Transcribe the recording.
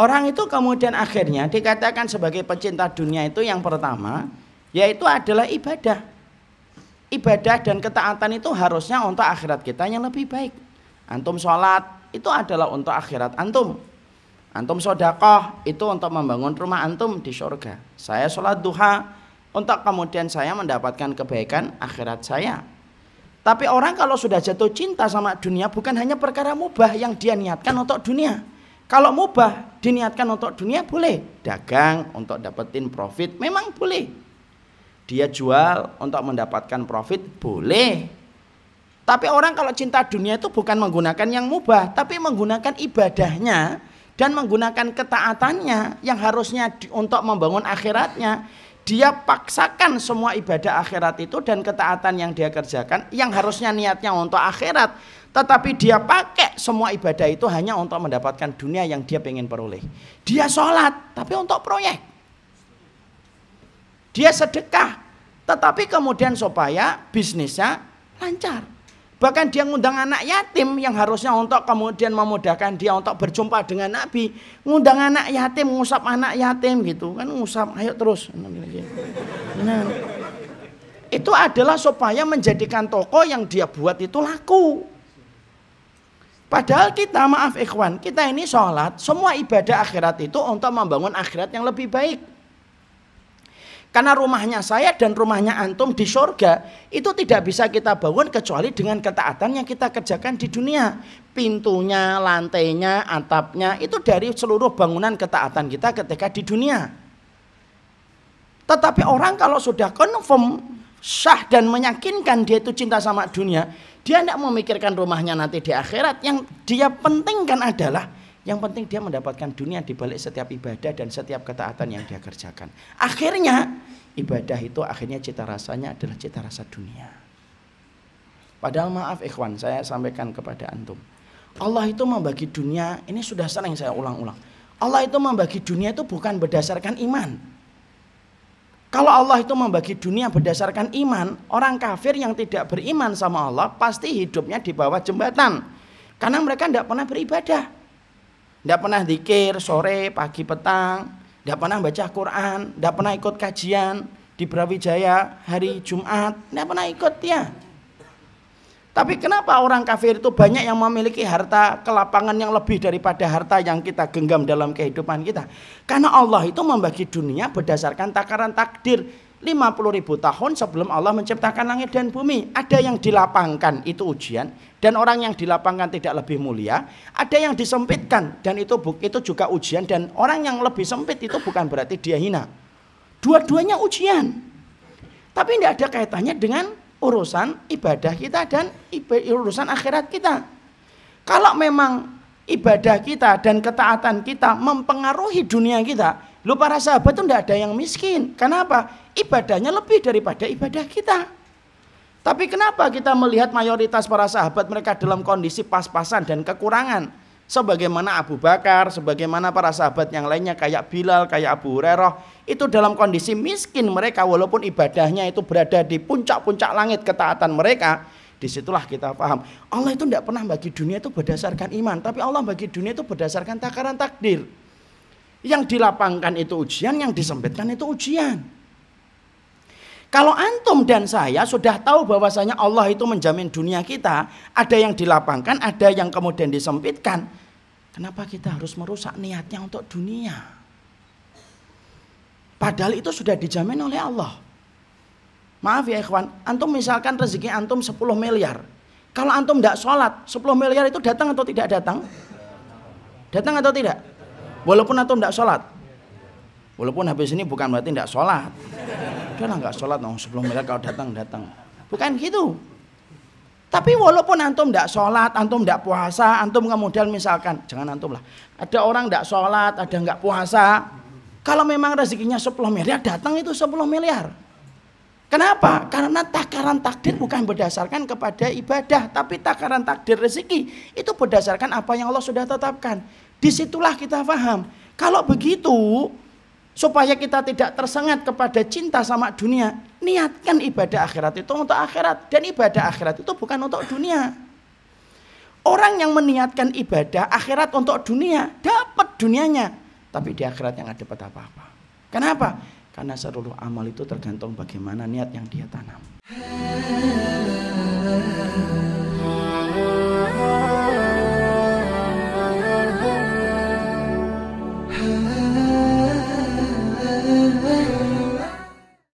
Orang itu kemudian akhirnya dikatakan sebagai pecinta dunia itu yang pertama yaitu adalah ibadah. Ibadah dan ketaatan itu harusnya untuk akhirat kita yang lebih baik. Antum sholat itu adalah untuk akhirat antum. Antum sodakoh itu untuk membangun rumah antum di surga. Saya sholat duha untuk kemudian saya mendapatkan kebaikan akhirat saya. Tapi orang kalau sudah jatuh cinta sama dunia bukan hanya perkara mubah yang dia niatkan untuk dunia. Kalau mubah diniatkan untuk dunia boleh. Dagang untuk dapetin profit memang boleh. Dia jual untuk mendapatkan profit boleh. Tapi orang kalau cinta dunia itu bukan menggunakan yang mubah, tapi menggunakan ibadahnya dan menggunakan ketaatannya yang harusnya di, untuk membangun akhiratnya. Dia paksakan semua ibadah akhirat itu dan ketaatan yang dia kerjakan yang harusnya niatnya untuk akhirat tetapi dia pakai semua ibadah itu hanya untuk mendapatkan dunia yang dia ingin peroleh. Dia sholat, tapi untuk proyek. Dia sedekah, tetapi kemudian supaya bisnisnya lancar. Bahkan dia ngundang anak yatim yang harusnya untuk kemudian memudahkan dia untuk berjumpa dengan Nabi. Ngundang anak yatim, ngusap anak yatim gitu kan ngusap ayo terus. Nah, itu adalah supaya menjadikan toko yang dia buat itu laku. Padahal kita, maaf ikhwan, kita ini sholat, semua ibadah akhirat itu untuk membangun akhirat yang lebih baik. Karena rumahnya saya dan rumahnya antum di sorga itu tidak bisa kita bangun kecuali dengan ketaatan yang kita kerjakan di dunia. Pintunya, lantainya, atapnya itu dari seluruh bangunan ketaatan kita ketika di dunia. Tetapi orang kalau sudah confirm sah dan meyakinkan dia itu cinta sama dunia, dia tidak memikirkan rumahnya nanti di akhirat. Yang dia pentingkan adalah yang penting dia mendapatkan dunia di balik setiap ibadah dan setiap ketaatan yang dia kerjakan. Akhirnya ibadah itu akhirnya cita rasanya adalah cita rasa dunia. Padahal maaf ikhwan, saya sampaikan kepada antum. Allah itu membagi dunia, ini sudah sering saya ulang-ulang. Allah itu membagi dunia itu bukan berdasarkan iman. Kalau Allah itu membagi dunia berdasarkan iman, orang kafir yang tidak beriman sama Allah pasti hidupnya di bawah jembatan. Karena mereka tidak pernah beribadah. Tidak pernah dikir sore, pagi, petang. Tidak pernah baca Quran. Tidak pernah ikut kajian di Brawijaya hari Jumat. Tidak pernah ikut ya. Tapi kenapa orang kafir itu banyak yang memiliki harta kelapangan yang lebih daripada harta yang kita genggam dalam kehidupan kita? Karena Allah itu membagi dunia berdasarkan takaran takdir 50 ribu tahun sebelum Allah menciptakan langit dan bumi. Ada yang dilapangkan, itu ujian. Dan orang yang dilapangkan tidak lebih mulia. Ada yang disempitkan, dan itu, itu juga ujian. Dan orang yang lebih sempit itu bukan berarti dia hina. Dua-duanya ujian. Tapi tidak ada kaitannya dengan urusan ibadah kita dan urusan akhirat kita. Kalau memang ibadah kita dan ketaatan kita mempengaruhi dunia kita, lu para sahabat itu tidak ada yang miskin. Kenapa? Ibadahnya lebih daripada ibadah kita. Tapi kenapa kita melihat mayoritas para sahabat mereka dalam kondisi pas-pasan dan kekurangan? sebagaimana Abu Bakar, sebagaimana para sahabat yang lainnya kayak Bilal, kayak Abu Hurairah, itu dalam kondisi miskin mereka walaupun ibadahnya itu berada di puncak-puncak langit ketaatan mereka, disitulah kita paham. Allah itu tidak pernah bagi dunia itu berdasarkan iman, tapi Allah bagi dunia itu berdasarkan takaran takdir. Yang dilapangkan itu ujian, yang disempitkan itu ujian. Kalau antum dan saya sudah tahu bahwasanya Allah itu menjamin dunia kita, ada yang dilapangkan, ada yang kemudian disempitkan. Kenapa kita harus merusak niatnya untuk dunia? Padahal itu sudah dijamin oleh Allah. Maaf ya ikhwan, antum misalkan rezeki antum 10 miliar. Kalau antum tidak sholat, 10 miliar itu datang atau tidak datang? Datang atau tidak? Walaupun antum tidak sholat. Walaupun habis ini bukan berarti tidak sholat udahlah nggak sholat dong oh, sebelum mereka datang datang bukan gitu tapi walaupun antum tidak sholat, antum tidak puasa, antum kemudian misalkan, jangan antum lah, ada orang tidak sholat, ada nggak puasa, kalau memang rezekinya 10 miliar, datang itu 10 miliar. Kenapa? Karena takaran takdir bukan berdasarkan kepada ibadah, tapi takaran takdir rezeki itu berdasarkan apa yang Allah sudah tetapkan. Disitulah kita paham. Kalau begitu, supaya kita tidak tersengat kepada cinta sama dunia. Niatkan ibadah akhirat itu untuk akhirat dan ibadah akhirat itu bukan untuk dunia. Orang yang meniatkan ibadah akhirat untuk dunia dapat dunianya, tapi di akhirat yang ada dapat apa-apa. Kenapa? Karena seluruh amal itu tergantung bagaimana niat yang dia tanam.